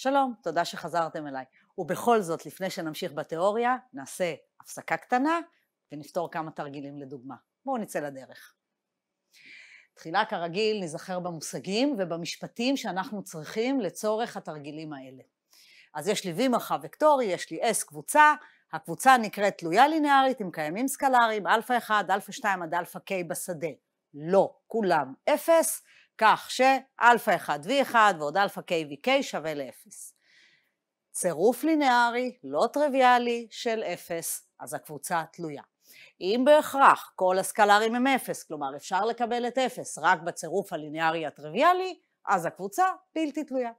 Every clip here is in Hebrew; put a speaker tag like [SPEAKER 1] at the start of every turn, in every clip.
[SPEAKER 1] שלום, תודה שחזרתם אליי. ובכל זאת, לפני שנמשיך בתיאוריה, נעשה הפסקה קטנה ונפתור כמה תרגילים לדוגמה. בואו נצא לדרך. תחילה כרגיל נזכר במושגים ובמשפטים שאנחנו צריכים לצורך התרגילים האלה. אז יש לי V מרחב וקטורי, יש לי S קבוצה, הקבוצה נקראת תלויה לינארית עם קיימים סקלריים, Alpha 1, Alpha 2 עד Alpha K בשדה. לא, כולם 0, כך שאלפא 1 V1 ועוד אלפא k KVK שווה ל-0. צירוף לינארי, לא טריוויאלי, של 0, אז הקבוצה תלויה. אם בהכרח כל הסקלרים הם 0, כלומר אפשר לקבל את 0 רק בצירוף הלינארי הטריוויאלי, אז הקבוצה בלתי תלויה.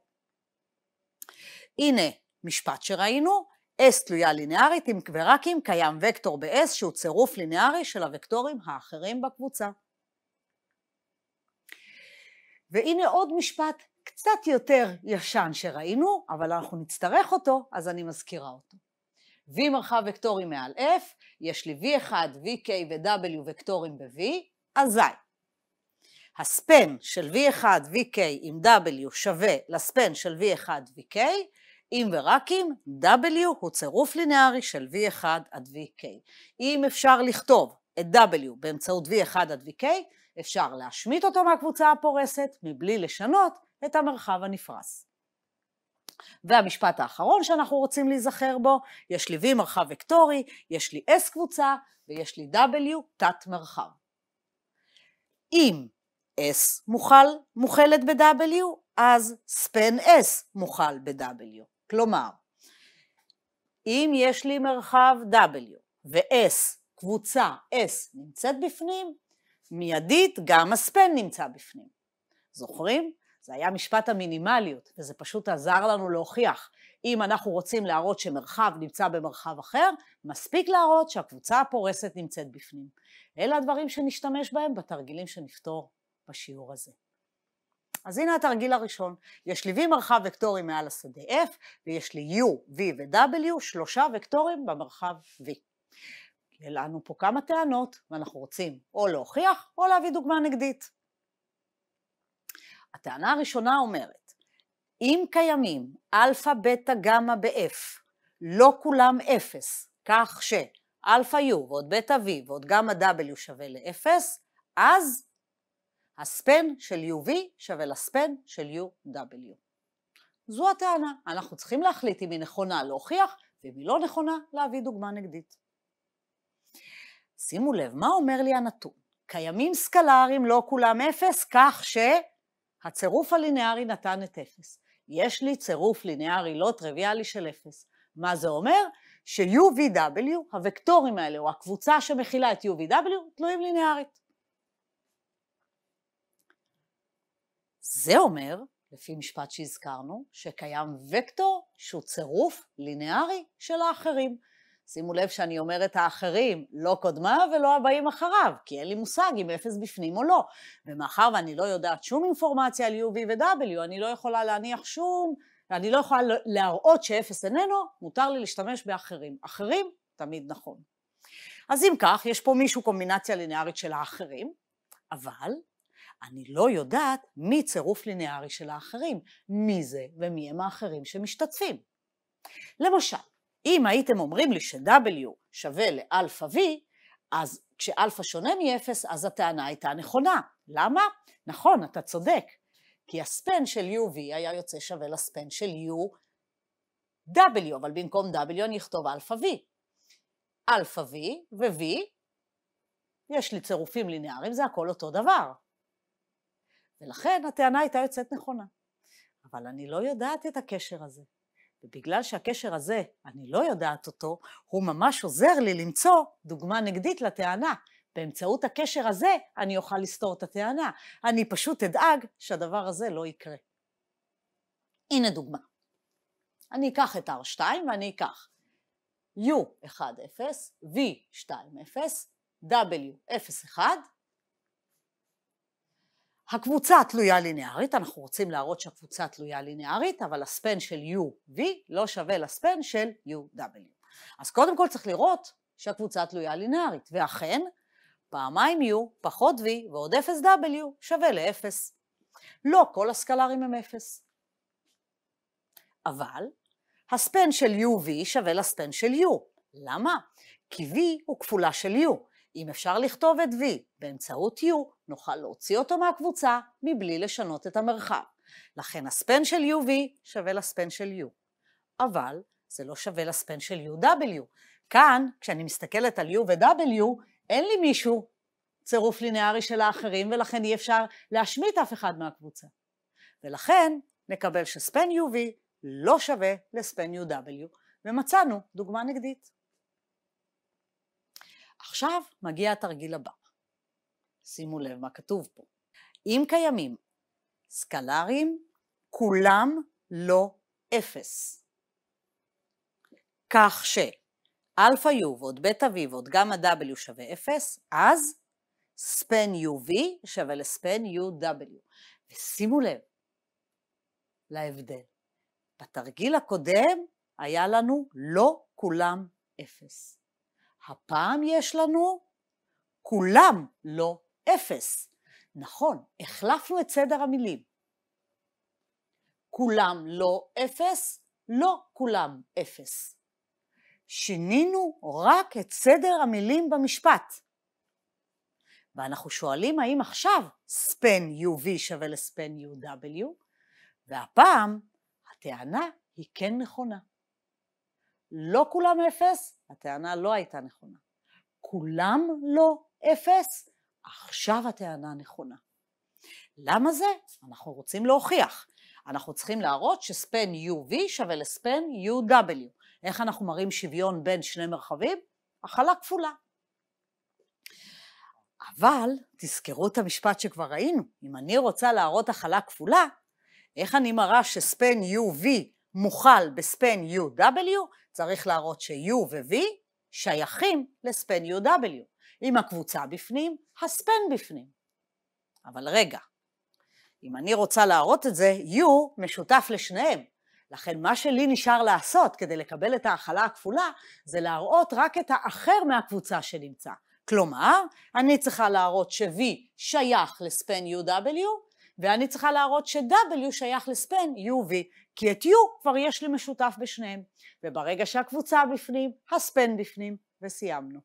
[SPEAKER 1] הנה משפט שראינו, S תלויה לינארית אם ורק אם קיים וקטור ב-S שהוא צירוף לינארי של הוקטורים האחרים בקבוצה. והנה עוד משפט קצת יותר ישן שראינו, אבל אנחנו נצטרך אותו, אז אני מזכירה אותו. V מרחב וקטורים מעל F, יש לי V1, VK ו-W וקטורים ב-V, אזי הספן של V1, VK עם W שווה לספן של V1, VK, אם ורק אם W הוא צירוף לינארי של V1 עד VK. אם אפשר לכתוב את W באמצעות V1 עד VK, אפשר להשמיט אותו מהקבוצה הפורסת מבלי לשנות את המרחב הנפרס. והמשפט האחרון שאנחנו רוצים להיזכר בו, יש לי V מרחב וקטורי, יש לי S קבוצה ויש לי W תת מרחב. אם S מוכל, מוכלת ב-W, אז ספן S מוכל ב-W. כלומר, אם יש לי מרחב W ו-S, קבוצה S נמצאת בפנים, מיידית גם הספן נמצא בפנים. זוכרים? זה היה משפט המינימליות, וזה פשוט עזר לנו להוכיח. אם אנחנו רוצים להראות שמרחב נמצא במרחב אחר, מספיק להראות שהקבוצה הפורסת נמצאת בפנים. אלה הדברים שנשתמש בהם בתרגילים שנפתור בשיעור הזה. אז הנה התרגיל הראשון. יש לי V מרחב וקטורים מעל השדה F, ויש לי U, V ו-W, שלושה וקטורים במרחב V. העלנו פה כמה טענות, ואנחנו רוצים או להוכיח או להביא דוגמה נגדית. הטענה הראשונה אומרת, אם קיימים אלפא, בטא, גמא ב-F, לא כולם אפס, כך שאלפא U ועוד בטא V ועוד גמא W שווה לאפס, אז הספן של UV שווה לספן של UW. זו הטענה, אנחנו צריכים להחליט אם היא נכונה להוכיח ואם היא לא נכונה להביא דוגמה נגדית. שימו לב, מה אומר לי הנתון? קיימים סקלרים, לא כולם אפס, כך שהצירוף הלינארי נתן את אפס. יש לי צירוף לינארי לא טריוויאלי של אפס. מה זה אומר? ש-UVW, הוקטורים האלה, או הקבוצה שמכילה את UVW, תלויים לינארית. זה אומר, לפי משפט שהזכרנו, שקיים וקטור שהוא צירוף לינארי של האחרים. שימו לב שאני אומרת האחרים, לא קודמיו ולא הבאים אחריו, כי אין לי מושג אם אפס בפנים או לא. ומאחר ואני לא יודעת שום אינפורמציה על UV ו-W, אני לא יכולה להניח שום, אני לא יכולה להראות שאפס איננו, מותר לי להשתמש באחרים. אחרים, תמיד נכון. אז אם כך, יש פה מישהו קומבינציה לינארית של האחרים, אבל אני לא יודעת מי צירוף לינארי של האחרים, מי זה ומי הם האחרים שמשתתפים. למשל, אם הייתם אומרים לי ש-W שווה לאלפא V, אז כשאלפא שונה מ-0, אז הטענה הייתה נכונה. למה? נכון, אתה צודק. כי הספן של UV היה יוצא שווה לספן של U W, אבל במקום W אני אכתוב אלפא V. אלפא V ו-V, יש לי צירופים לינאריים, זה הכל אותו דבר. ולכן הטענה הייתה יוצאת נכונה. אבל אני לא יודעת את הקשר הזה. ובגלל שהקשר הזה, אני לא יודעת אותו, הוא ממש עוזר לי למצוא דוגמה נגדית לטענה. באמצעות הקשר הזה אני אוכל לסתור את הטענה. אני פשוט אדאג שהדבר הזה לא יקרה. הנה דוגמה. אני אקח את R2 ואני אקח U1,0, V2,0, W0,1, הקבוצה התלויה לינארית, אנחנו רוצים להראות שהקבוצה תלויה לינארית, אבל הספן של UV לא שווה לספן של UW. אז קודם כל צריך לראות שהקבוצה תלויה לינארית, ואכן, פעמיים U פחות V ועוד 0W שווה ל-0. לא כל הסקלרים הם 0. אבל הספן של UV שווה לספן של U. למה? כי V הוא כפולה של U. אם אפשר לכתוב את V באמצעות U, נוכל להוציא אותו מהקבוצה מבלי לשנות את המרחב. לכן הספן של UV שווה לספן של U. אבל זה לא שווה לספן של UW. כאן, כשאני מסתכלת על U ו-W, אין לי מישהו צירוף לינארי של האחרים, ולכן אי אפשר להשמיט אף אחד מהקבוצה. ולכן נקבל שספן UV לא שווה לספן UW, ומצאנו דוגמה נגדית. עכשיו מגיע התרגיל הבא. שימו לב מה כתוב פה. אם קיימים סקלרים, כולם לא אפס. כך שאלפא u ועוד בטא v ועוד גמא w שווה אפס, אז ספן uv שווה לספן uw. ושימו לב להבדל. בתרגיל הקודם היה לנו לא כולם אפס. הפעם יש לנו כולם לא אפס. נכון, החלפנו את סדר המילים. כולם לא אפס, לא כולם אפס. שינינו רק את סדר המילים במשפט. ואנחנו שואלים האם עכשיו ספן UV שווה לספן UW, והפעם הטענה היא כן נכונה. לא כולם אפס, הטענה לא הייתה נכונה. כולם לא אפס, עכשיו הטענה נכונה. למה זה? אנחנו רוצים להוכיח. אנחנו צריכים להראות שספן UV שווה לספן UW. איך אנחנו מראים שוויון בין שני מרחבים? הכלה כפולה. אבל תזכרו את המשפט שכבר ראינו, אם אני רוצה להראות הכלה כפולה, איך אני מראה שספן UV מוכל בספן UW? צריך להראות ש-U ו-V שייכים לספן UW. אם הקבוצה בפנים, הספן בפנים. אבל רגע, אם אני רוצה להראות את זה, U משותף לשניהם. לכן מה שלי נשאר לעשות כדי לקבל את ההכלה הכפולה, זה להראות רק את האחר מהקבוצה שנמצא. כלומר, אני צריכה להראות ש-V שייך לספן UW, ואני צריכה להראות ש-W שייך לספן UV, כי את U כבר יש לי משותף בשניהם, וברגע שהקבוצה בפנים, הספן בפנים, וסיימנו.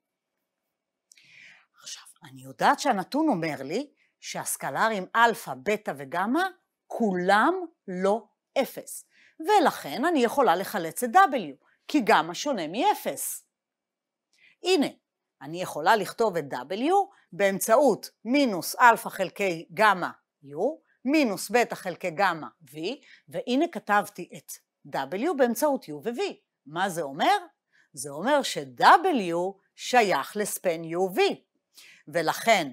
[SPEAKER 1] עכשיו, אני יודעת שהנתון אומר לי שהסקלרים אלפא, בטא וגמא, כולם לא אפס, ולכן אני יכולה לחלץ את W, כי גמא שונה מאפס. הנה, אני יכולה לכתוב את W באמצעות מינוס אלפא חלקי גמא U, מינוס בטא חלקי גמא V, והנה כתבתי את W באמצעות U ו-V. מה זה אומר? זה אומר ש-W שייך לספן u v, ולכן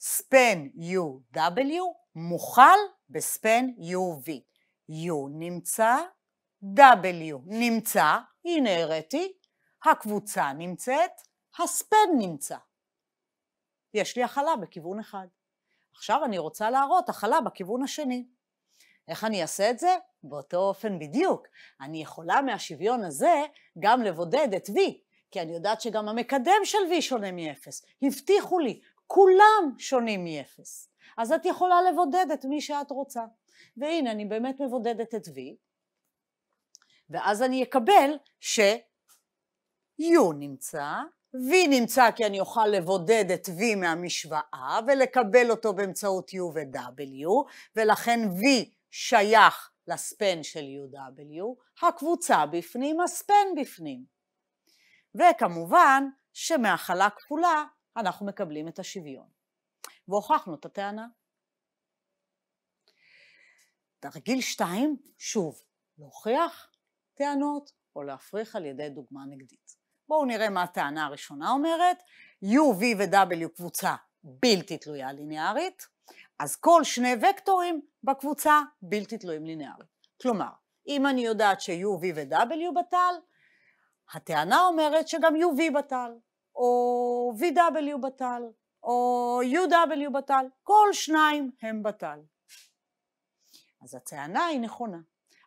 [SPEAKER 1] ספן u w מוכל בספן u v. U נמצא, W נמצא, הנה הראתי, הקבוצה נמצאת, הספן נמצא. יש לי הכלה בכיוון אחד. עכשיו אני רוצה להראות הכלה בכיוון השני. איך אני אעשה את זה? באותו אופן בדיוק. אני יכולה מהשוויון הזה גם לבודד את V, כי אני יודעת שגם המקדם של V שונה מ-0. הבטיחו לי, כולם שונים מ-0. אז את יכולה לבודד את מי שאת רוצה. והנה, אני באמת מבודדת את V, ואז אני אקבל ש-U נמצא V נמצא כי אני אוכל לבודד את V מהמשוואה ולקבל אותו באמצעות U ו-W, ולכן V שייך לספן של UW, הקבוצה בפנים, הספן בפנים. וכמובן שמהכלה כפולה אנחנו מקבלים את השוויון. והוכחנו את הטענה. תרגיל 2, שוב, להוכיח טענות או להפריך על ידי דוגמה נגדית. בואו נראה מה הטענה הראשונה אומרת. U, V ו-W קבוצה בלתי תלויה ליניארית, אז כל שני וקטורים בקבוצה בלתי תלויים ליניארית. כלומר, אם אני יודעת ש-U, V ו-W בטל, הטענה אומרת שגם U, V בטל, או VW בטל, או UW בטל, כל שניים הם בטל. אז הטענה היא נכונה.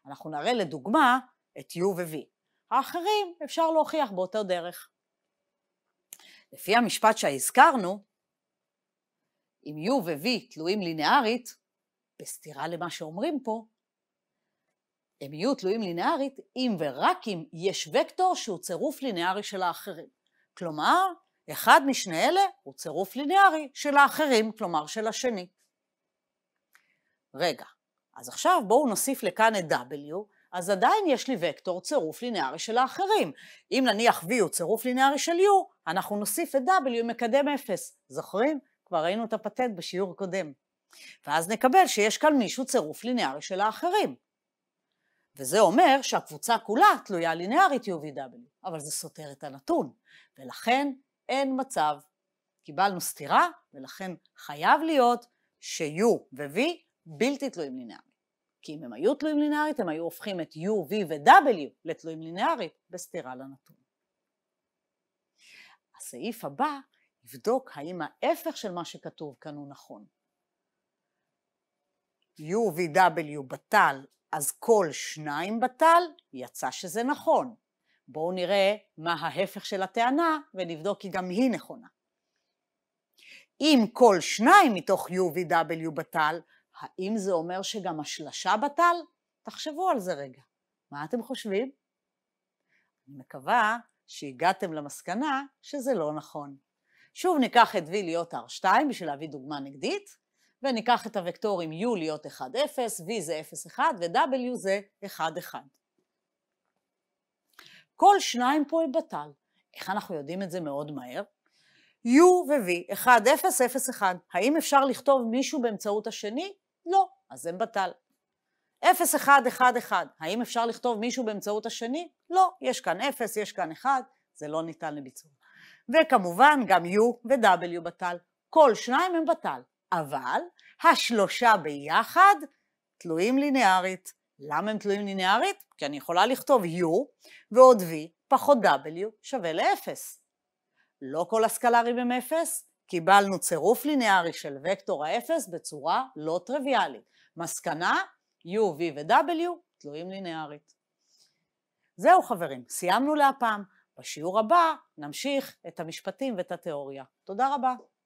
[SPEAKER 1] אנחנו נראה לדוגמה את U ו-V. האחרים אפשר להוכיח באותה דרך. לפי המשפט שהזכרנו, אם U ו-V תלויים לינארית, בסתירה למה שאומרים פה, הם יהיו תלויים לינארית אם ורק אם יש וקטור שהוא צירוף לינארי של האחרים. כלומר, אחד משני אלה הוא צירוף לינארי של האחרים, כלומר של השני. רגע, אז עכשיו בואו נוסיף לכאן את W אז עדיין יש לי וקטור צירוף לינארי של האחרים. אם נניח v הוא צירוף לינארי של u, אנחנו נוסיף את w מקדם 0. זוכרים? כבר ראינו את הפטנט בשיעור קודם. ואז נקבל שיש כאן מישהו צירוף לינארי של האחרים. וזה אומר שהקבוצה כולה תלויה לינארית u ו-w, אבל זה סותר את הנתון, ולכן אין מצב. קיבלנו סתירה, ולכן חייב להיות ש-U ו-V בלתי תלויים לינארית. כי אם הם היו תלויים לינארית, הם היו הופכים את U, V ו-W לתלויים לינארית בסתירה לנתון. הסעיף הבא יבדוק האם ההפך של מה שכתוב כאן הוא נכון. U, V, W בטל, אז כל שניים בטל, יצא שזה נכון. בואו נראה מה ההפך של הטענה ונבדוק כי גם היא נכונה. אם כל שניים מתוך U, V, W בטל, האם זה אומר שגם השלשה בטל? תחשבו על זה רגע. מה אתם חושבים? אני מקווה שהגעתם למסקנה שזה לא נכון. שוב ניקח את V להיות R2 בשביל להביא דוגמה נגדית, וניקח את הוקטורים U להיות 1-0, V זה 0-1 ו-W זה 1-1. כל שניים פה הם בטל. איך אנחנו יודעים את זה מאוד מהר? U ו-V, 1-0, 0-1. האם אפשר לכתוב מישהו באמצעות השני? לא, אז זה בטל. 0, 1, 1, 1. האם אפשר לכתוב מישהו באמצעות השני? לא, יש כאן 0, יש כאן 1, זה לא ניתן לביצוע. וכמובן גם U ו-W בטל. כל שניים הם בטל, אבל השלושה ביחד תלויים ליניארית. למה הם תלויים ליניארית? כי אני יכולה לכתוב U ועוד V פחות W שווה ל-0. לא כל הסקלרים הם 0, קיבלנו צירוף ליניארי של וקטור האפס בצורה לא טריוויאלית. מסקנה, u, v ו-w תלויים ליניארית. זהו חברים, סיימנו להפעם. בשיעור הבא נמשיך את המשפטים ואת התיאוריה. תודה רבה.